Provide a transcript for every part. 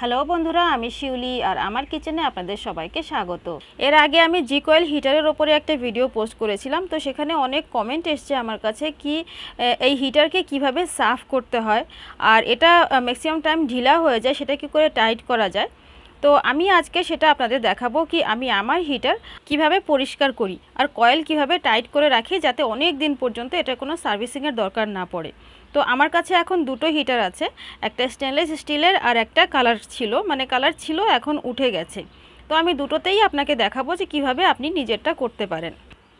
hello বন্ধুরা আমি শিউলি আর আমার কিচেনে আপনাদের সবাইকে স্বাগত এর আগে আমি জি কয়েল হিটারের ওপরে একটা ভিডিও পোস্ট করেছিলাম তো সেখানে অনেক কমেন্ট এসছে আমার কাছে কি এই হিটারকে কিভাবে সাফ করতে হয় আর এটা ম্যাক্সিমাম টাইম ঢিলা হয়ে যায় সেটা কি করে টাইট করা যায় তো আমি আজকে সেটা আপনাদের দেখাবো কি আমি আমার হিটার কিভাবে পরিষ্কার করি আর কয়েল কিভাবে টাইট করে রাখি যাতে অনেক দিন পর্যন্ত এটা কোনো সার্ভিসিংয়ের দরকার না পড়ে তো আমার কাছে এখন দুটো হিটার আছে একটা স্টেনলেস স্টিলের আর একটা কালার ছিল মানে কালার ছিল এখন উঠে গেছে তো আমি দুটোতেই আপনাকে দেখাবো যে কিভাবে আপনি নিজেরটা করতে পারেন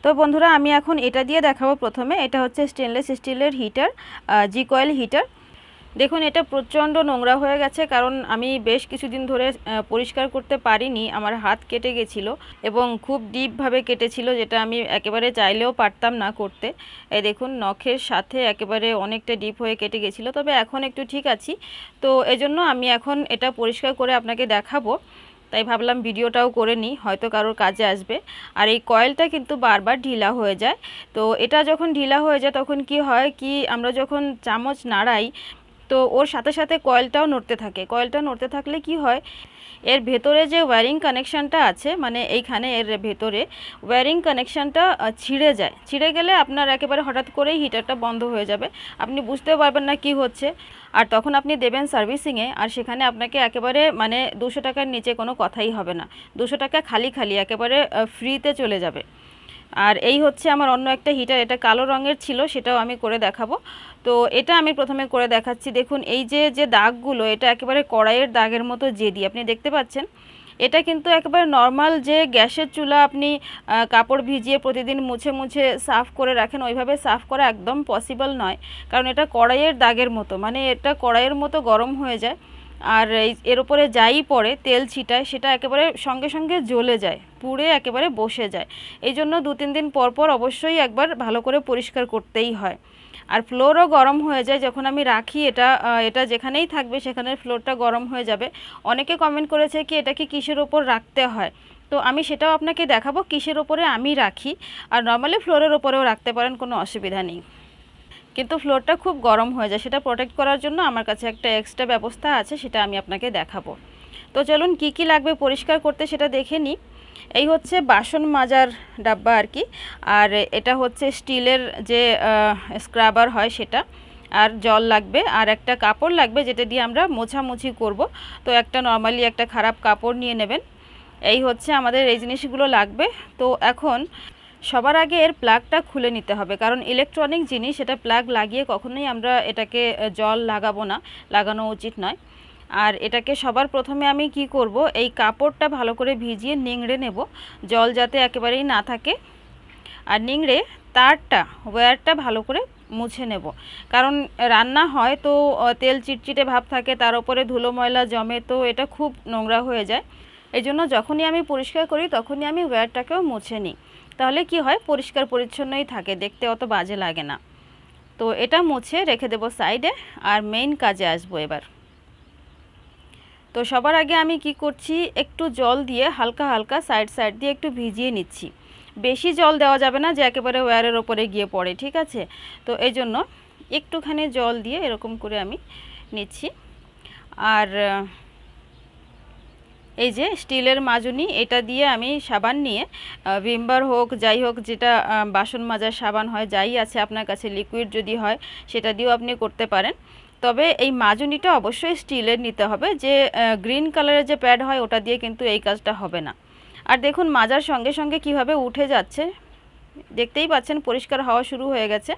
তো বন্ধুরা আমি এখন এটা দিয়ে দেখাবো প্রথমে এটা হচ্ছে স্টেনলেস স্টিলের হিটার জি কয়েল হিটার দেখুন এটা প্রচণ্ড নোংরা হয়ে গেছে কারণ আমি বেশ কিছুদিন ধরে পরিষ্কার করতে পারিনি আমার হাত কেটে গেছিলো এবং খুব ডিপভাবে কেটেছিল যেটা আমি একেবারে চাইলেও পারতাম না করতে এই দেখুন নখের সাথে একেবারে অনেকটা ডিপ হয়ে কেটে গেছিলো তবে এখন একটু ঠিক আছি তো এজন্য আমি এখন এটা পরিষ্কার করে আপনাকে দেখাবো তাই ভাবলাম ভিডিওটাও করে নিই হয়তো কারোর কাজে আসবে আর এই কয়েলটা কিন্তু বারবার ঢিলা হয়ে যায় তো এটা যখন ঢিলা হয়ে যায় তখন কি হয় কি আমরা যখন চামচ নাড়াই তো ওর সাথে সাথে কয়েলটাও নড়তে থাকে কয়েলটা নড়তে থাকলে কি হয় এর ভেতরে যে ওয়্যারিং কানেকশানটা আছে মানে এইখানে এর ভেতরে ওয়্যারিং কানেকশানটা ছিঁড়ে যায় ছিঁড়ে গেলে আপনার একেবারে হঠাৎ করেই হিটারটা বন্ধ হয়ে যাবে আপনি বুঝতে পারবেন না কি হচ্ছে আর তখন আপনি দেবেন সার্ভিসিংয়ে আর সেখানে আপনাকে একেবারে মানে দুশো টাকার নিচে কোনো কথাই হবে না দুশো টাকা খালি খালি একেবারে ফ্রিতে চলে যাবে আর এই হচ্ছে আমার অন্য একটা হিটার এটা কালো রঙের ছিল সেটাও আমি করে দেখাবো তো এটা আমি প্রথমে করে দেখাচ্ছি দেখুন এই যে যে দাগগুলো এটা একেবারে কড়াইয়ের দাগের মতো জেদি আপনি দেখতে পাচ্ছেন এটা কিন্তু একেবারে নর্মাল যে গ্যাসের চুলা আপনি কাপড় ভিজিয়ে প্রতিদিন মুছে মুছে সাফ করে রাখেন ওইভাবে সাফ করা একদম পসিবল নয় কারণ এটা কড়াইয়ের দাগের মতো মানে এটা কড়াইয়ের মতো গরম হয়ে যায় আর এর উপরে যাই পড়ে তেল ছিটায় সেটা একেবারে সঙ্গে সঙ্গে জ্বলে যায় পুড়ে একেবারে বসে যায় এই জন্য দু তিন দিন পর পর অবশ্যই একবার ভালো করে পরিষ্কার করতেই হয় আর ফ্লোরও গরম হয়ে যায় যখন আমি রাখি এটা এটা যেখানেই থাকবে সেখানের ফ্লোরটা গরম হয়ে যাবে অনেকে কমেন্ট করেছে কি এটাকে কিসের ওপর রাখতে হয় তো আমি সেটাও আপনাকে দেখাবো কিসের ওপরে আমি রাখি আর নর্মালি ফ্লোরের ওপরেও রাখতে পারেন কোনো অসুবিধা নেই কিন্তু ফ্লোরটা খুব গরম হয়ে যায় সেটা প্রোটেক্ট করার জন্য আমার কাছে একটা এক্সট্রা ব্যবস্থা আছে সেটা আমি আপনাকে দেখাবো তো চলুন কি কি লাগবে পরিষ্কার করতে সেটা দেখে নিই এই হচ্ছে বাসন মাজার ডাব্বা আর কি আর এটা হচ্ছে স্টিলের যে স্ক্রাবার হয় সেটা আর জল লাগবে আর একটা কাপড় লাগবে যেটা দিয়ে আমরা মোছামুছি করব তো একটা নর্মালি একটা খারাপ কাপড় নিয়ে নেবেন এই হচ্ছে আমাদের এই জিনিসগুলো লাগবে তো এখন সবার আগে এর প্লাগটা খুলে নিতে হবে কারণ ইলেকট্রনিক জিনিস এটা প্লাগ লাগিয়ে কখনোই আমরা এটাকে জল লাগাবো না লাগানো উচিত নয় আর এটাকে সবার প্রথমে আমি কি করব এই কাপড়টা ভালো করে ভিজিয়ে নিংড়ে নেব জল যাতে একেবারেই না থাকে আর নিংড়ে তারটা ওয়্যারটা ভালো করে মুছে নেব কারণ রান্না হয় তো তেল চিটচিটে ভাব থাকে তার উপরে ধুলো ময়লা জমে তো এটা খুব নোংরা হয়ে যায় এই জন্য যখনই আমি পরিষ্কার করি তখনই আমি ওয়্যারটাকেও মুছে নিই তাহলে কি হয় পরিষ্কার পরিচ্ছন্নই থাকে দেখতে অত বাজে লাগে না তো এটা মুছে রেখে দেব সাইডে আর মেইন কাজে আসবো এবার তো সবার আগে আমি কি করছি একটু জল দিয়ে হালকা হালকা সাইড সাইড দিয়ে একটু ভিজিয়ে নিচ্ছি বেশি জল দেওয়া যাবে না যে একেবারে ওয়ারের ওপরে গিয়ে পড়ে ঠিক আছে তো এই জন্য একটুখানি জল দিয়ে এরকম করে আমি নিচ্ছি আর এই যে স্টিলের মাজুনি এটা দিয়ে আমি সাবান নিয়ে ভিমবার হোক যাই হোক যেটা বাসন মাজার সাবান হয় যাই আছে আপনার কাছে লিকুইড যদি হয় সেটা দিয়েও আপনি করতে পারেন তবে এই মাজুনিটা অবশ্যই স্টিলের নিতে হবে যে গ্রিন কালারের যে প্যাড হয় ওটা দিয়ে কিন্তু এই কাজটা হবে না আর দেখুন মাজার সঙ্গে সঙ্গে কিভাবে উঠে যাচ্ছে দেখতেই পাচ্ছেন পরিষ্কার হওয়া শুরু হয়ে গেছে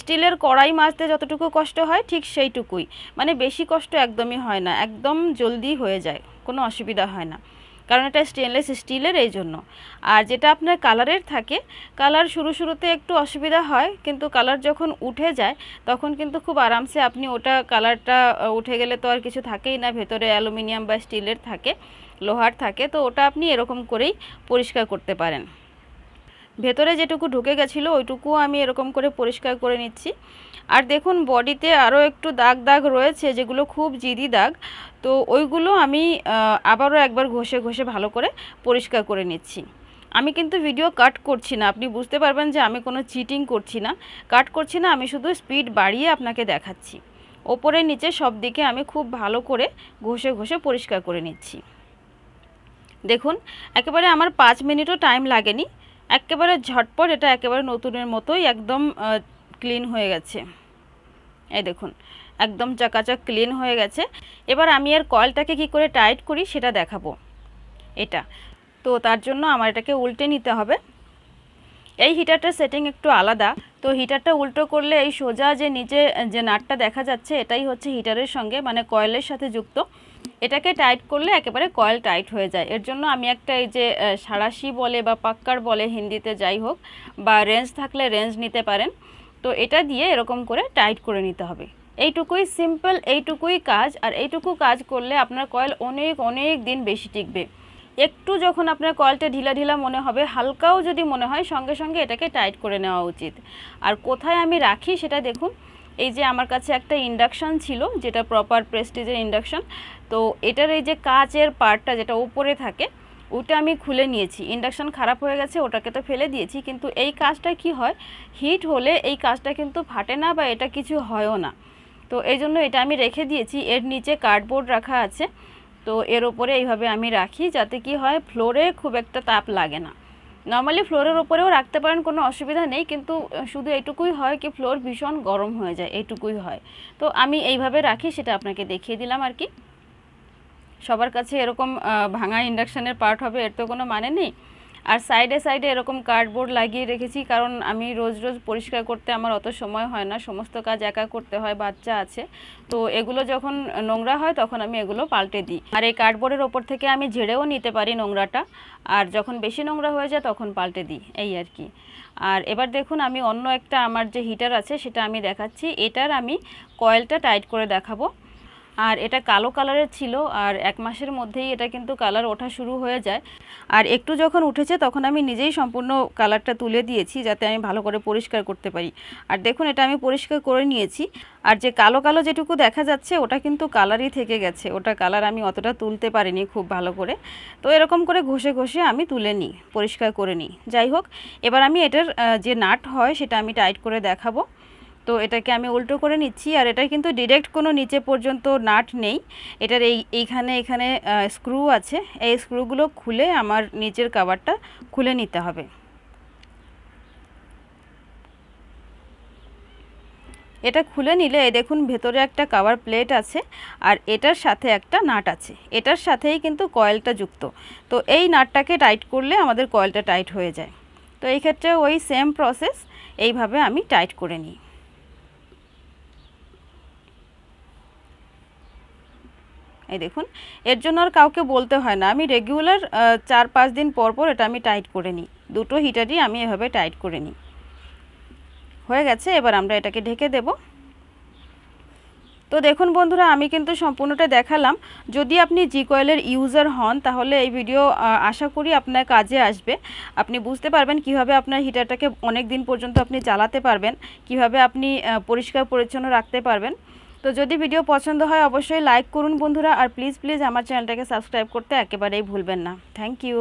স্টিলের কড়াই মাজতে যতটুকু কষ্ট হয় ঠিক সেইটুকুই মানে বেশি কষ্ট একদমই হয় না একদম জলদি হয়ে যায় কোনো অসুবিধা হয় না কারণ এটা স্টেনলেস স্টিলের এই জন্য আর যেটা আপনার কালারের থাকে কালার শুরু শুরুতে একটু অসুবিধা হয় কিন্তু কালার যখন উঠে যায় তখন কিন্তু খুব আরামসে আপনি ওটা কালারটা উঠে গেলে তো আর কিছু থাকেই না ভেতরে অ্যালুমিনিয়াম বা স্টিলের থাকে লোহার থাকে তো ওটা আপনি এরকম করেই পরিষ্কার করতে পারেন ভেতরে যেটুকু ঢুকে গেছিলো ওইটুকু আমি এরকম করে পরিষ্কার করে নিচ্ছি আর দেখুন বডিতে আরও একটু দাগ দাগ রয়েছে যেগুলো খুব জিদি দাগ তো ওইগুলো আমি আবারও একবার ঘষে ঘষে ভালো করে পরিষ্কার করে নিচ্ছি আমি কিন্তু ভিডিও কাট করছি না আপনি বুঝতে পারবেন যে আমি কোনো চিটিং করছি না কাট করছি না আমি শুধু স্পিড বাড়িয়ে আপনাকে দেখাচ্ছি ওপরে নিচে সব দিকে আমি খুব ভালো করে ঘষে ঘষে পরিষ্কার করে নিচ্ছি দেখুন একেবারে আমার পাঁচ মিনিটও টাইম লাগেনি একেবারে ঝটপট এটা একেবারে নতুনের মতোই একদম ক্লিন হয়ে গেছে এই দেখুন একদম চাকাচাক ক্লিন হয়ে গেছে এবার আমি আর কয়েলটাকে কি করে টাইট করি সেটা দেখাবো এটা তো তার জন্য আমার এটাকে উল্টে নিতে হবে এই হিটারটার সেটিং একটু আলাদা তো হিটারটা উল্টো করলে এই সোজা যে নিচে যে নাটটা দেখা যাচ্ছে এটাই হচ্ছে হিটারের সঙ্গে মানে কয়েলের সাথে যুক্ত এটাকে টাইট করলে একেবারে কয়েল টাইট হয়ে যায় এর জন্য আমি একটা এই যে সারাশি বলে বা পাক্কার বলে হিন্দিতে যাই হোক বা রেঞ্জ থাকলে রেঞ্জ নিতে পারেন তো এটা দিয়ে এরকম করে টাইট করে নিতে হবে এইটুকুই সিম্পল এইটুকুই কাজ আর এইটুকু কাজ করলে আপনার কয়েল অনেক অনেক দিন বেশি টিকবে একটু যখন আপনার কয়েলটা ঢিলা ঢিলা মনে হবে হালকাও যদি মনে হয় সঙ্গে সঙ্গে এটাকে টাইট করে নেওয়া উচিত আর কোথায় আমি রাখি সেটা দেখুন এই যে আমার কাছে একটা ইন্ডাকশান ছিল যেটা প্রপার প্রেস্টিজের ইন্ডাকশান তো এটার এই যে কাচের পার্টটা যেটা উপরে থাকে ওটা আমি খুলে নিয়েছি ইন্ডাকশান খারাপ হয়ে গেছে ওটাকে তো ফেলে দিয়েছি কিন্তু এই কাজটা কি হয় হিট হলে এই কাজটা কিন্তু ফাটে না বা এটা কিছু হয়ও না তো এই জন্য এটা আমি রেখে দিয়েছি এর নিচে কার্ডবোর্ড রাখা আছে তো এর ওপরে এইভাবে আমি রাখি যাতে কি হয় ফ্লোরে খুব একটা তাপ লাগে না নর্মালি ফ্লোরের উপরেও রাখতে পারেন কোনো অসুবিধা নেই কিন্তু শুধু এইটুকুই হয় কি ফ্লোর ভীষণ গরম হয়ে যায় এইটুকুই হয় তো আমি এইভাবে রাখি সেটা আপনাকে দেখিয়ে দিলাম আর কি সবার কাছে এরকম ভাঙা ইন্ডাকশানের পার্ট হবে এর তো কোনো মানে নেই আর সাইডে সাইডে এরকম কার্ডবোর্ড লাগিয়ে রেখেছি কারণ আমি রোজ রোজ পরিষ্কার করতে আমার অত সময় হয় না সমস্ত কাজ একা করতে হয় বাচ্চা আছে তো এগুলো যখন নোংরা হয় তখন আমি এগুলো পাল্টে দিই আর এই কার্ডবোর্ডের ওপর থেকে আমি ঝেড়েও নিতে পারি নোংরাটা আর যখন বেশি নোংরা হয়ে যায় তখন পাল্টে দিই এই আর কি আর এবার দেখুন আমি অন্য একটা আমার যে হিটার আছে সেটা আমি দেখাচ্ছি এটার আমি কয়েলটা টাইট করে দেখাবো আর এটা কালো কালারের ছিল আর এক মাসের মধ্যেই এটা কিন্তু কালার ওঠা শুরু হয়ে যায় আর একটু যখন উঠেছে তখন আমি নিজেই সম্পূর্ণ কালারটা তুলে দিয়েছি যাতে আমি ভালো করে পরিষ্কার করতে পারি আর দেখুন এটা আমি পরিষ্কার করে নিয়েছি আর যে কালো কালো যেটুকু দেখা যাচ্ছে ওটা কিন্তু কালারই থেকে গেছে ওটা কালার আমি অতটা তুলতে পারিনি খুব ভালো করে তো এরকম করে ঘষে ঘষে আমি তুলে নিই পরিষ্কার করে নিই যাই হোক এবার আমি এটার যে নাট হয় সেটা আমি টাইট করে দেখাবো তো এটাকে আমি উল্টো করে নিচ্ছি আর এটা কিন্তু ডিরেক্ট কোনো নিচে পর্যন্ত নাট নেই এটার এই এইখানে এখানে স্ক্রু আছে এই স্ক্রুগুলো খুলে আমার নিচের কাভারটা খুলে নিতে হবে এটা খুলে নিলে এই দেখুন ভেতরে একটা কাভার প্লেট আছে আর এটার সাথে একটা নাট আছে এটার সাথেই কিন্তু কয়েলটা যুক্ত তো এই নাটটাকে টাইট করলে আমাদের কয়েলটা টাইট হয়ে যায় তো এই ক্ষেত্রে ওই সেম প্রসেস এইভাবে আমি টাইট করে নিই এই দেখুন এর জন্য আর কাউকে বলতে হয় না আমি রেগুলার চার পাঁচ দিন পর পর এটা আমি টাইট করে নিই দুটো হিটারই আমি এভাবে টাইট করে নিই হয়ে গেছে এবার আমরা এটাকে ঢেকে দেবো তো দেখুন বন্ধুরা আমি কিন্তু সম্পূর্ণটা দেখালাম যদি আপনি জি কয়েলের ইউজার হন তাহলে এই ভিডিও আশা করি আপনার কাজে আসবে আপনি বুঝতে পারবেন কিভাবে আপনার হিটারটাকে অনেক দিন পর্যন্ত আপনি চালাতে পারবেন কিভাবে আপনি পরিষ্কার পরিচ্ছন্ন রাখতে পারবেন তো যদি ভিডিও পছন্দ হয় অবশ্যই লাইক করুন বন্ধুরা আর প্লিজ প্লিজ আমার চ্যানেলটাকে সাবস্ক্রাইব করতে একেবারেই ভুলবেন না থ্যাংক ইউ